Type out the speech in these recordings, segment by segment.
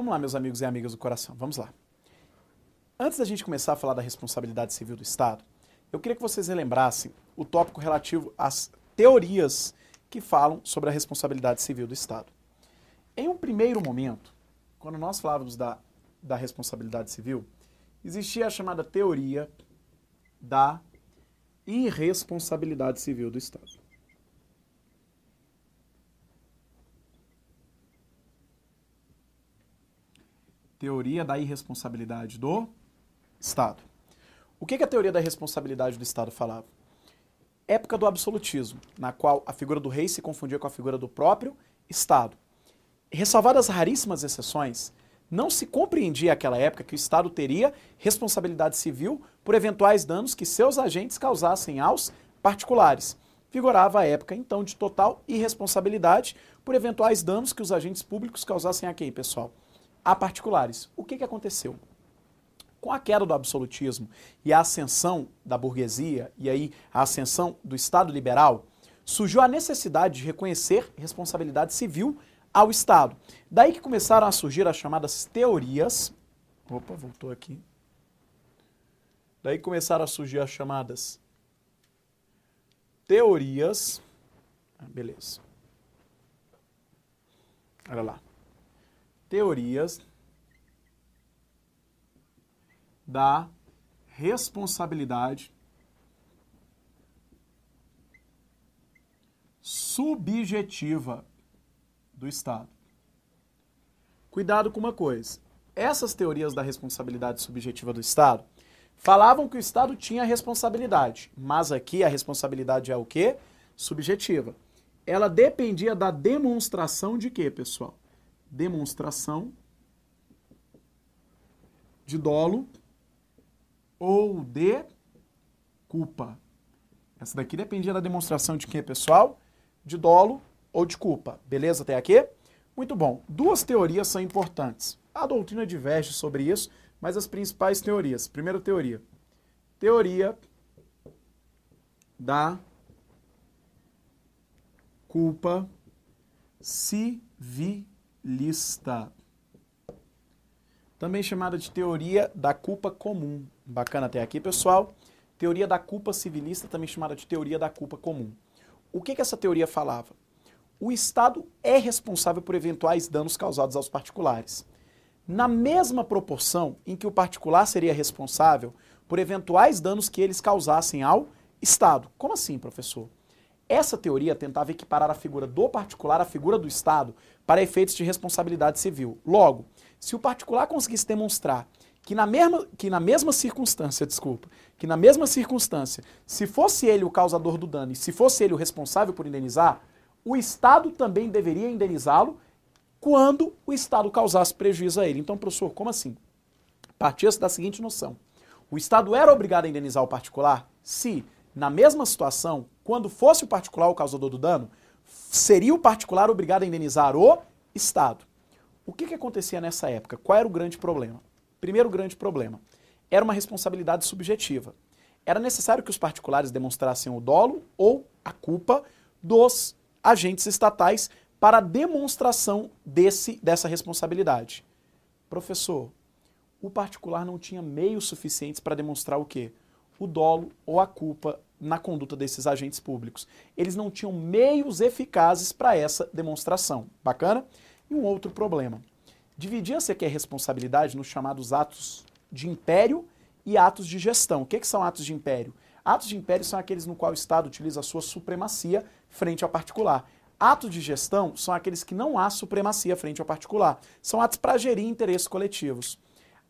Vamos lá, meus amigos e amigas do coração, vamos lá. Antes da gente começar a falar da responsabilidade civil do Estado, eu queria que vocês relembrassem o tópico relativo às teorias que falam sobre a responsabilidade civil do Estado. Em um primeiro momento, quando nós falávamos da, da responsabilidade civil, existia a chamada teoria da irresponsabilidade civil do Estado. Teoria da irresponsabilidade do Estado. O que, que a teoria da responsabilidade do Estado falava? Época do absolutismo, na qual a figura do rei se confundia com a figura do próprio Estado. Ressalvadas raríssimas exceções, não se compreendia aquela época que o Estado teria responsabilidade civil por eventuais danos que seus agentes causassem aos particulares. Vigorava a época, então, de total irresponsabilidade por eventuais danos que os agentes públicos causassem a quem, pessoal? a particulares. O que, que aconteceu? Com a queda do absolutismo e a ascensão da burguesia, e aí a ascensão do Estado liberal, surgiu a necessidade de reconhecer responsabilidade civil ao Estado. Daí que começaram a surgir as chamadas teorias. Opa, voltou aqui. Daí começaram a surgir as chamadas teorias. Ah, beleza. Olha lá teorias da responsabilidade subjetiva do Estado. Cuidado com uma coisa. Essas teorias da responsabilidade subjetiva do Estado falavam que o Estado tinha responsabilidade, mas aqui a responsabilidade é o quê? Subjetiva. Ela dependia da demonstração de quê, pessoal? demonstração de dolo ou de culpa. Essa daqui dependia da demonstração de quem é pessoal, de dolo ou de culpa. Beleza até aqui? Muito bom. Duas teorias são importantes. A doutrina diverge sobre isso, mas as principais teorias. Primeira teoria. Teoria da culpa civil lista. Também chamada de teoria da culpa comum. Bacana até aqui, pessoal. Teoria da culpa civilista, também chamada de teoria da culpa comum. O que, que essa teoria falava? O Estado é responsável por eventuais danos causados aos particulares. Na mesma proporção em que o particular seria responsável por eventuais danos que eles causassem ao Estado. Como assim, professor? Essa teoria tentava equiparar a figura do particular à figura do Estado para efeitos de responsabilidade civil. Logo, se o particular conseguisse demonstrar que na mesma, que na mesma circunstância, desculpa, que na mesma circunstância, se fosse ele o causador do dano e se fosse ele o responsável por indenizar, o Estado também deveria indenizá-lo quando o Estado causasse prejuízo a ele. Então, professor, como assim? Partia-se da seguinte noção. O Estado era obrigado a indenizar o particular se na mesma situação, quando fosse o particular o causador do dano, seria o particular obrigado a indenizar o Estado. O que, que acontecia nessa época? Qual era o grande problema? Primeiro grande problema, era uma responsabilidade subjetiva. Era necessário que os particulares demonstrassem o dolo ou a culpa dos agentes estatais para a demonstração desse, dessa responsabilidade. Professor, o particular não tinha meios suficientes para demonstrar o quê? o dolo ou a culpa na conduta desses agentes públicos. Eles não tinham meios eficazes para essa demonstração. Bacana? E um outro problema. dividia-se aqui a responsabilidade nos chamados atos de império e atos de gestão. O que, que são atos de império? Atos de império são aqueles no qual o Estado utiliza a sua supremacia frente ao particular. Atos de gestão são aqueles que não há supremacia frente ao particular. São atos para gerir interesses coletivos.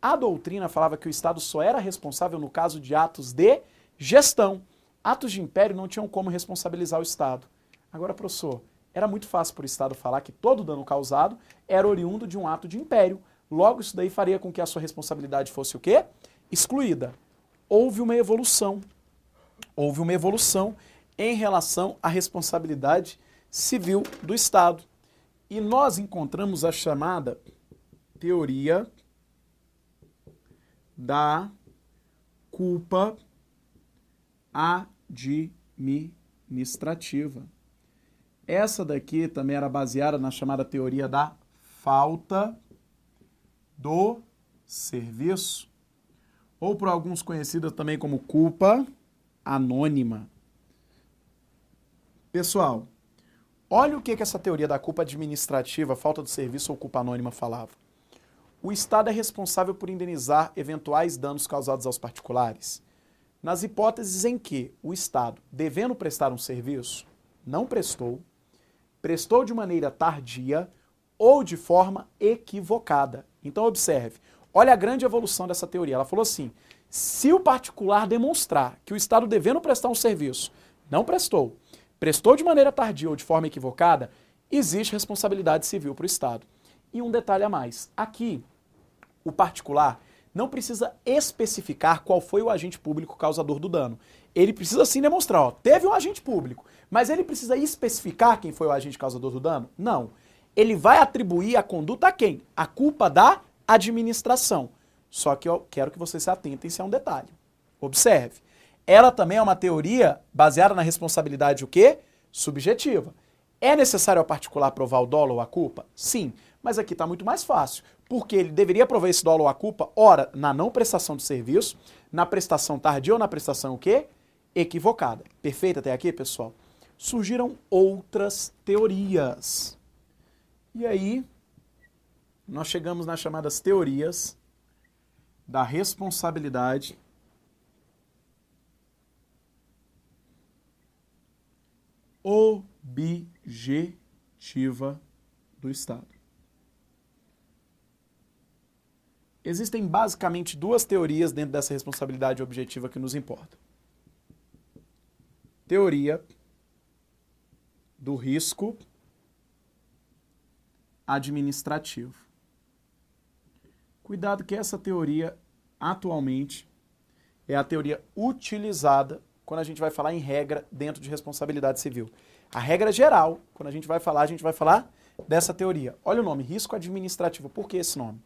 A doutrina falava que o Estado só era responsável no caso de atos de gestão. Atos de império não tinham como responsabilizar o Estado. Agora, professor, era muito fácil para o Estado falar que todo dano causado era oriundo de um ato de império. Logo, isso daí faria com que a sua responsabilidade fosse o quê? Excluída. Houve uma evolução. Houve uma evolução em relação à responsabilidade civil do Estado. E nós encontramos a chamada teoria da culpa administrativa. Essa daqui também era baseada na chamada teoria da falta do serviço, ou por alguns conhecida também como culpa anônima. Pessoal, olha o que, que essa teoria da culpa administrativa, falta do serviço ou culpa anônima falava o Estado é responsável por indenizar eventuais danos causados aos particulares. Nas hipóteses em que o Estado, devendo prestar um serviço, não prestou, prestou de maneira tardia ou de forma equivocada. Então, observe, olha a grande evolução dessa teoria. Ela falou assim: se o particular demonstrar que o Estado, devendo prestar um serviço, não prestou, prestou de maneira tardia ou de forma equivocada, existe responsabilidade civil para o Estado. E um detalhe a mais: aqui, o particular não precisa especificar qual foi o agente público causador do dano. Ele precisa sim demonstrar, ó, teve um agente público, mas ele precisa especificar quem foi o agente causador do dano? Não. Ele vai atribuir a conduta a quem? A culpa da administração. Só que eu quero que vocês se atentem se é um detalhe. Observe. Ela também é uma teoria baseada na responsabilidade o quê? Subjetiva. É necessário ao particular provar o dolo ou a culpa? Sim. Mas aqui está muito mais fácil, porque ele deveria prover esse dolo ou a culpa, ora, na não prestação de serviço, na prestação tardia ou na prestação o quê? Equivocada. Perfeito até aqui, pessoal? Surgiram outras teorias. E aí, nós chegamos nas chamadas teorias da responsabilidade objetiva do Estado. Existem basicamente duas teorias dentro dessa responsabilidade objetiva que nos importa. Teoria do risco administrativo. Cuidado que essa teoria atualmente é a teoria utilizada quando a gente vai falar em regra dentro de responsabilidade civil. A regra geral, quando a gente vai falar, a gente vai falar dessa teoria. Olha o nome, risco administrativo. Por que esse nome?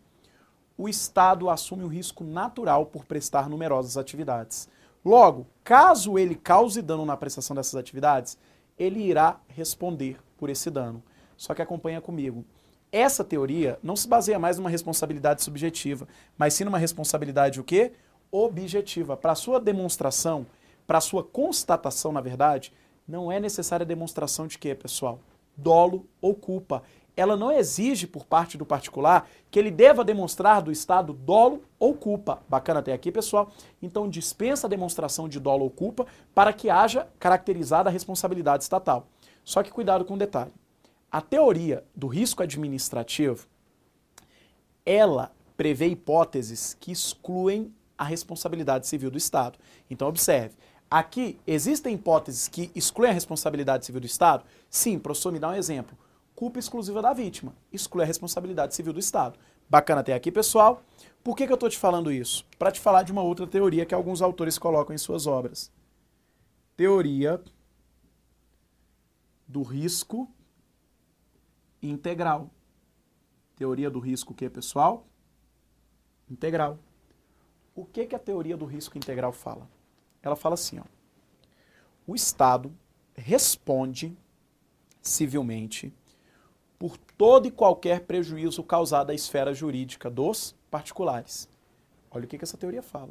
o Estado assume o risco natural por prestar numerosas atividades. Logo, caso ele cause dano na prestação dessas atividades, ele irá responder por esse dano. Só que acompanha comigo. Essa teoria não se baseia mais numa responsabilidade subjetiva, mas sim numa responsabilidade o quê? Objetiva. Para sua demonstração, para sua constatação, na verdade, não é necessária a demonstração de quê, pessoal? Dolo ou culpa ela não exige por parte do particular que ele deva demonstrar do Estado dolo ou culpa. Bacana até aqui, pessoal. Então dispensa a demonstração de dolo ou culpa para que haja caracterizada a responsabilidade estatal. Só que cuidado com o um detalhe. A teoria do risco administrativo, ela prevê hipóteses que excluem a responsabilidade civil do Estado. Então observe, aqui existem hipóteses que excluem a responsabilidade civil do Estado? Sim, professor, me dá um exemplo culpa exclusiva da vítima. Exclui a responsabilidade civil do Estado. Bacana até aqui, pessoal. Por que, que eu estou te falando isso? Para te falar de uma outra teoria que alguns autores colocam em suas obras. Teoria do risco integral. Teoria do risco o que, pessoal? Integral. O que, que a teoria do risco integral fala? Ela fala assim, ó. O Estado responde civilmente por todo e qualquer prejuízo causado à esfera jurídica dos particulares. Olha o que, que essa teoria fala.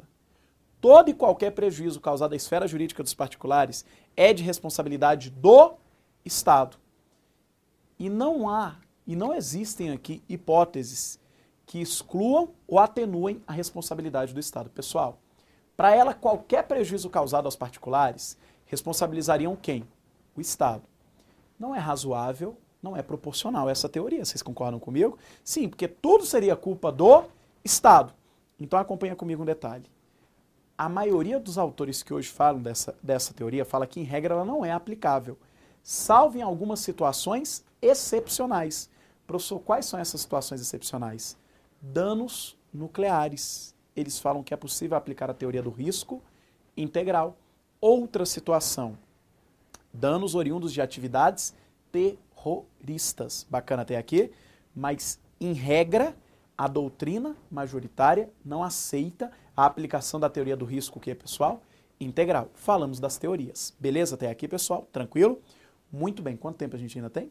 Todo e qualquer prejuízo causado à esfera jurídica dos particulares é de responsabilidade do Estado. E não há, e não existem aqui hipóteses que excluam ou atenuem a responsabilidade do Estado. Pessoal, para ela, qualquer prejuízo causado aos particulares responsabilizariam quem? O Estado. Não é razoável não é proporcional essa teoria, vocês concordam comigo? Sim, porque tudo seria culpa do Estado. Então acompanha comigo um detalhe. A maioria dos autores que hoje falam dessa, dessa teoria fala que, em regra, ela não é aplicável, salvo em algumas situações excepcionais. Professor, quais são essas situações excepcionais? Danos nucleares. Eles falam que é possível aplicar a teoria do risco integral. Outra situação: danos oriundos de atividades terroristas. Bacana até aqui, mas em regra, a doutrina majoritária não aceita a aplicação da teoria do risco, que é pessoal integral. Falamos das teorias. Beleza até aqui, pessoal? Tranquilo? Muito bem. Quanto tempo a gente ainda tem?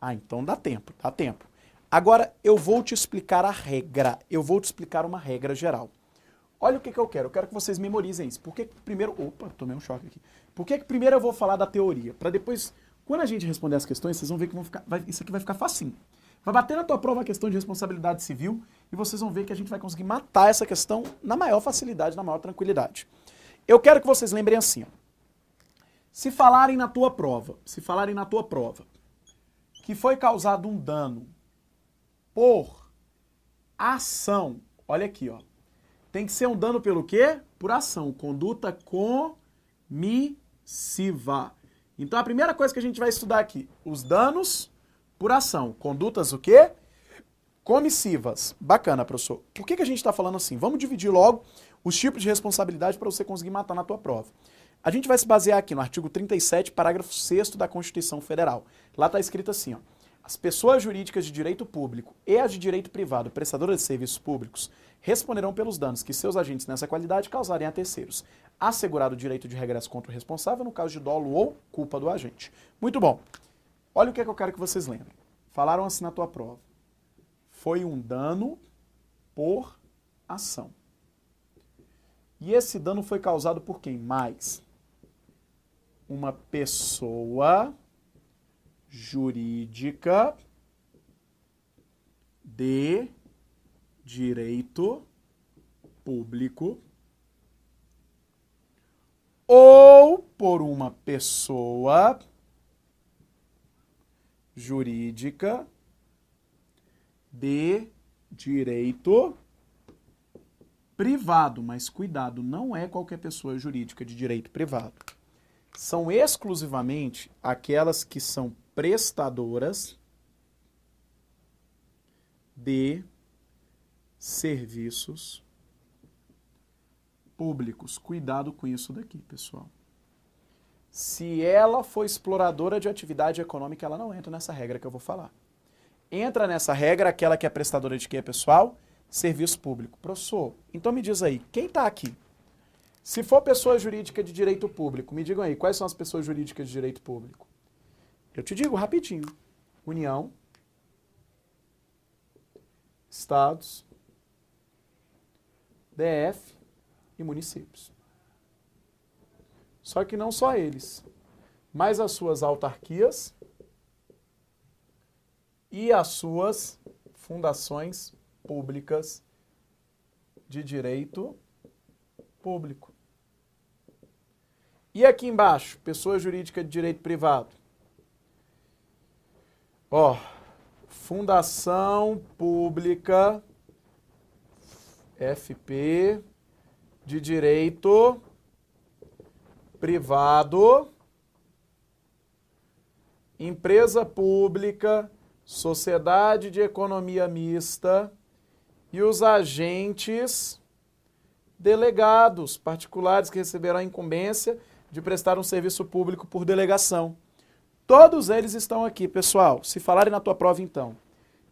Ah, então dá tempo, dá tempo. Agora eu vou te explicar a regra. Eu vou te explicar uma regra geral. Olha o que, que eu quero. Eu quero que vocês memorizem isso. Porque primeiro. Opa, tomei um choque aqui. Por que, que primeiro eu vou falar da teoria? Para depois, quando a gente responder as questões, vocês vão ver que vão ficar, vai, isso aqui vai ficar facinho. Vai bater na tua prova a questão de responsabilidade civil e vocês vão ver que a gente vai conseguir matar essa questão na maior facilidade, na maior tranquilidade. Eu quero que vocês lembrem assim. Ó. Se falarem na tua prova, se falarem na tua prova que foi causado um dano por ação, olha aqui, ó. Tem que ser um dano pelo quê? Por ação, conduta mi siva. Então a primeira coisa que a gente vai estudar aqui, os danos por ação. Condutas o quê? Comissivas. Bacana, professor. Por que, que a gente está falando assim? Vamos dividir logo os tipos de responsabilidade para você conseguir matar na tua prova. A gente vai se basear aqui no artigo 37, parágrafo 6 da Constituição Federal. Lá está escrito assim, ó. As pessoas jurídicas de direito público e as de direito privado, prestadoras de serviços públicos, responderão pelos danos que seus agentes nessa qualidade causarem a terceiros, assegurado o direito de regresso contra o responsável no caso de dolo ou culpa do agente. Muito bom. Olha o que, é que eu quero que vocês lembrem. Falaram assim na tua prova. Foi um dano por ação. E esse dano foi causado por quem? Mais uma pessoa jurídica de direito público ou por uma pessoa jurídica de direito privado, mas cuidado, não é qualquer pessoa jurídica de direito privado. São exclusivamente aquelas que são prestadoras de serviços públicos. Cuidado com isso daqui, pessoal. Se ela for exploradora de atividade econômica, ela não entra nessa regra que eu vou falar. Entra nessa regra aquela que é prestadora de quê, pessoal? Serviço público. Professor, então me diz aí, quem está aqui? Se for pessoa jurídica de direito público, me digam aí, quais são as pessoas jurídicas de direito público? Eu te digo rapidinho. União, Estados, DF, e municípios. Só que não só eles, mas as suas autarquias e as suas fundações públicas de direito público. E aqui embaixo, pessoa jurídica de direito privado. Ó, Fundação Pública FP de direito privado, empresa pública, sociedade de economia mista e os agentes delegados particulares que receberão a incumbência de prestar um serviço público por delegação. Todos eles estão aqui, pessoal. Se falarem na tua prova, então,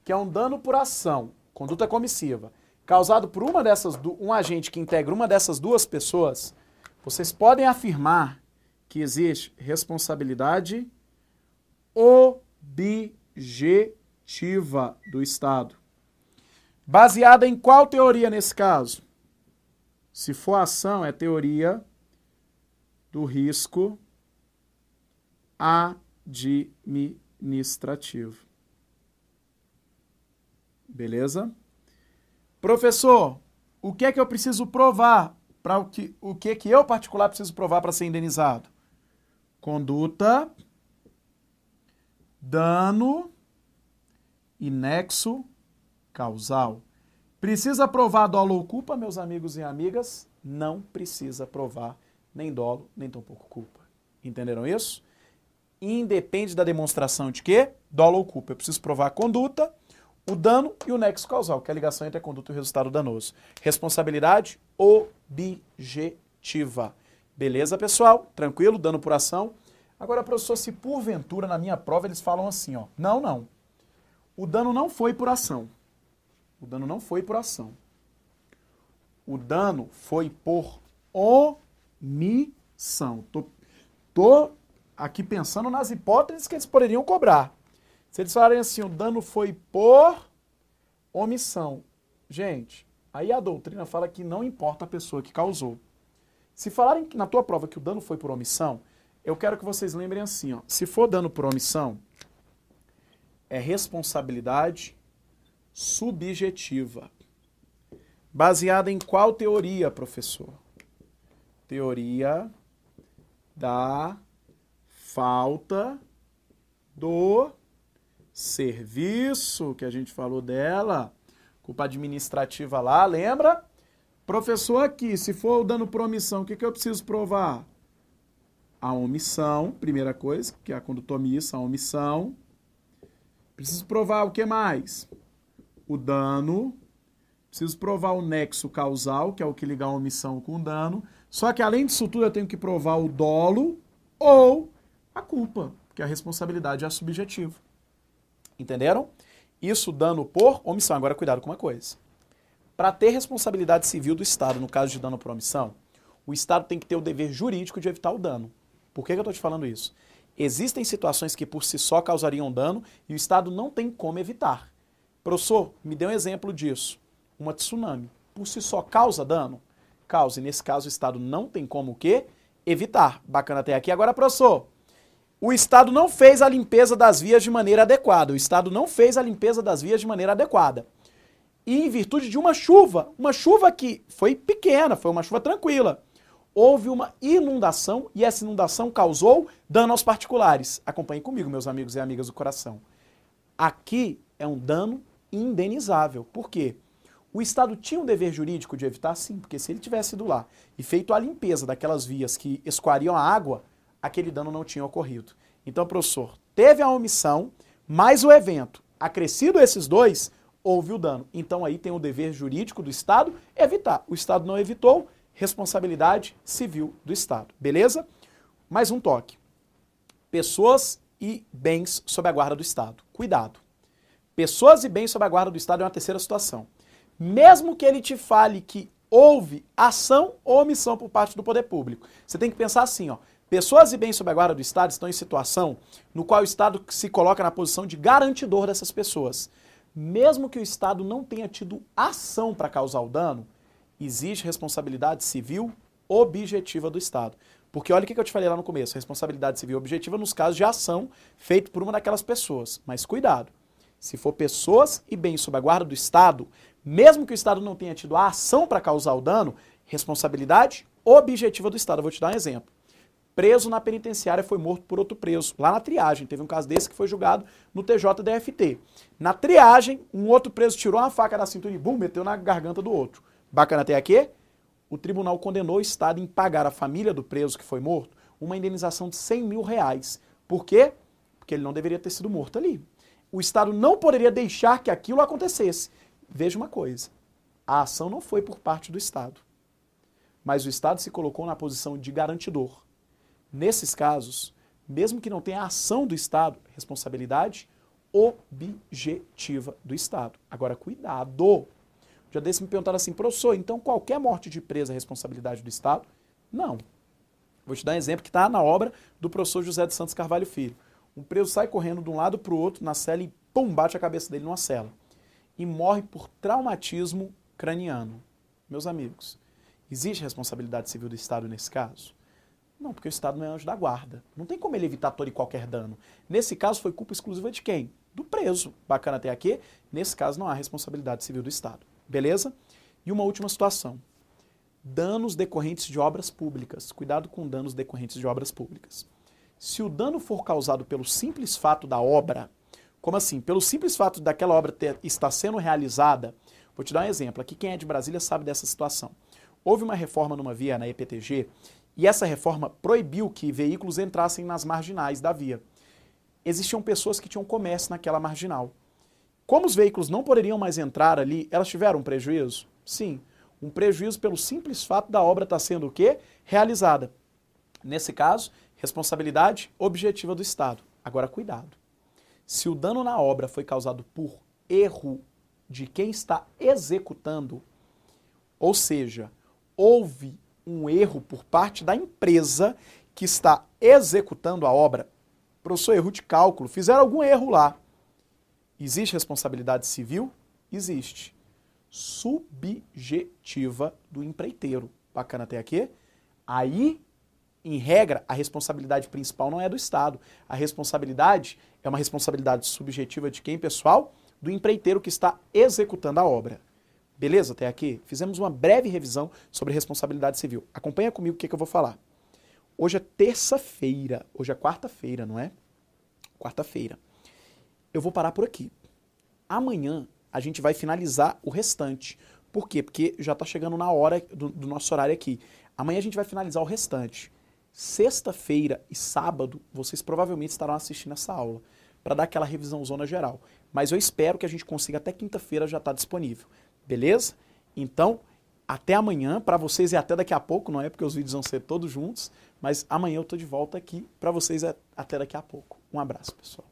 que é um dano por ação, conduta comissiva, causado por uma dessas um agente que integra uma dessas duas pessoas, vocês podem afirmar que existe responsabilidade objetiva do Estado. Baseada em qual teoria nesse caso? Se for ação, é teoria do risco administrativo. Beleza? Professor, o que é que eu preciso provar para o que o que é que eu particular preciso provar para ser indenizado? Conduta, dano e nexo causal. Precisa provar dolo ou culpa, meus amigos e amigas? Não precisa provar nem dolo, nem tampouco culpa. Entenderam isso? Independe da demonstração de quê? Dolo ou culpa. Eu preciso provar a conduta, o dano e o nexo causal, que é a ligação entre a conduta e o resultado danoso. Responsabilidade objetiva. Beleza, pessoal? Tranquilo? Dano por ação? Agora, professor, se porventura na minha prova eles falam assim, ó, não, não. O dano não foi por ação. O dano não foi por ação. O dano foi por omissão. Tô, tô aqui pensando nas hipóteses que eles poderiam cobrar. Se eles falarem assim, o dano foi por omissão. Gente, aí a doutrina fala que não importa a pessoa que causou. Se falarem na tua prova que o dano foi por omissão, eu quero que vocês lembrem assim, ó, se for dano por omissão, é responsabilidade subjetiva. Baseada em qual teoria, professor? Teoria da falta do serviço, que a gente falou dela, culpa administrativa lá, lembra? Professor aqui, se for dando promissão, o que, que eu preciso provar? A omissão, primeira coisa, que é a condutomissa, a omissão. Preciso provar o que mais? O dano. Preciso provar o nexo causal, que é o que liga a omissão com o dano. Só que além disso tudo, eu tenho que provar o dolo ou a culpa, que é a responsabilidade é subjetiva. Entenderam? Isso dano por omissão. Agora, cuidado com uma coisa. Para ter responsabilidade civil do Estado no caso de dano por omissão, o Estado tem que ter o dever jurídico de evitar o dano. Por que, que eu estou te falando isso? Existem situações que por si só causariam dano e o Estado não tem como evitar. Professor, me dê um exemplo disso. Uma tsunami. Por si só causa dano? Causa. E nesse caso o Estado não tem como o quê? Evitar. Bacana até aqui. Agora, professor, o Estado não fez a limpeza das vias de maneira adequada. O Estado não fez a limpeza das vias de maneira adequada. E em virtude de uma chuva, uma chuva que foi pequena, foi uma chuva tranquila, houve uma inundação e essa inundação causou dano aos particulares. Acompanhe comigo, meus amigos e amigas do coração. Aqui é um dano indenizável. Por quê? O Estado tinha um dever jurídico de evitar, sim, porque se ele tivesse ido lá e feito a limpeza daquelas vias que escoariam a água, aquele dano não tinha ocorrido. Então, professor, teve a omissão, mais o evento, acrescido esses dois, houve o dano. Então, aí tem o dever jurídico do Estado evitar. O Estado não evitou, responsabilidade civil do Estado. Beleza? Mais um toque. Pessoas e bens sob a guarda do Estado. Cuidado. Pessoas e bens sob a guarda do Estado é uma terceira situação. Mesmo que ele te fale que houve ação ou omissão por parte do poder público, você tem que pensar assim, ó. Pessoas e bens sob a guarda do Estado estão em situação no qual o Estado se coloca na posição de garantidor dessas pessoas. Mesmo que o Estado não tenha tido ação para causar o dano, existe responsabilidade civil objetiva do Estado. Porque olha o que eu te falei lá no começo, responsabilidade civil objetiva nos casos de ação feita por uma daquelas pessoas. Mas cuidado, se for pessoas e bens sob a guarda do Estado, mesmo que o Estado não tenha tido a ação para causar o dano, responsabilidade objetiva do Estado. Eu vou te dar um exemplo preso na penitenciária, foi morto por outro preso. Lá na triagem, teve um caso desse que foi julgado no TJDFT. Na triagem, um outro preso tirou uma faca da cintura e bum, meteu na garganta do outro. Bacana até aqui? O tribunal condenou o Estado em pagar à família do preso que foi morto uma indenização de 100 mil reais. Por quê? Porque ele não deveria ter sido morto ali. O Estado não poderia deixar que aquilo acontecesse. Veja uma coisa: a ação não foi por parte do Estado, mas o Estado se colocou na posição de garantidor. Nesses casos, mesmo que não tenha ação do Estado, responsabilidade objetiva do Estado. Agora, cuidado! Já desse me perguntaram assim, professor, então qualquer morte de presa é responsabilidade do Estado? Não. Vou te dar um exemplo que está na obra do professor José de Santos Carvalho Filho. Um preso sai correndo de um lado para o outro na cela e pum, bate a cabeça dele numa cela. E morre por traumatismo craniano. Meus amigos, existe responsabilidade civil do Estado nesse caso? Não, porque o Estado não é anjo da guarda. Não tem como ele evitar todo e qualquer dano. Nesse caso, foi culpa exclusiva de quem? Do preso. Bacana até aqui. Nesse caso, não há responsabilidade civil do Estado. Beleza? E uma última situação. Danos decorrentes de obras públicas. Cuidado com danos decorrentes de obras públicas. Se o dano for causado pelo simples fato da obra, como assim? Pelo simples fato daquela obra ter, estar sendo realizada, vou te dar um exemplo. Aqui quem é de Brasília sabe dessa situação. Houve uma reforma numa via na EPTG e essa reforma proibiu que veículos entrassem nas marginais da via. Existiam pessoas que tinham comércio naquela marginal. Como os veículos não poderiam mais entrar ali, elas tiveram um prejuízo? Sim, um prejuízo pelo simples fato da obra estar tá sendo o quê? Realizada. Nesse caso, responsabilidade objetiva do Estado. Agora, cuidado. Se o dano na obra foi causado por erro de quem está executando, ou seja, houve um erro por parte da empresa que está executando a obra. Professor, erro de cálculo, fizeram algum erro lá. Existe responsabilidade civil? Existe. Subjetiva do empreiteiro. Bacana até aqui? Aí, em regra, a responsabilidade principal não é do Estado. A responsabilidade é uma responsabilidade subjetiva de quem, pessoal? Do empreiteiro que está executando a obra. Beleza até aqui? Fizemos uma breve revisão sobre responsabilidade civil. Acompanha comigo o que, é que eu vou falar. Hoje é terça-feira, hoje é quarta-feira, não é? Quarta-feira. Eu vou parar por aqui. Amanhã a gente vai finalizar o restante. Por quê? Porque já está chegando na hora do, do nosso horário aqui. Amanhã a gente vai finalizar o restante. Sexta-feira e sábado, vocês provavelmente estarão assistindo essa aula para dar aquela revisão zona geral. Mas eu espero que a gente consiga até quinta-feira já estar tá disponível. Beleza? Então, até amanhã, para vocês e é até daqui a pouco, não é porque os vídeos vão ser todos juntos, mas amanhã eu tô de volta aqui para vocês é até daqui a pouco. Um abraço, pessoal.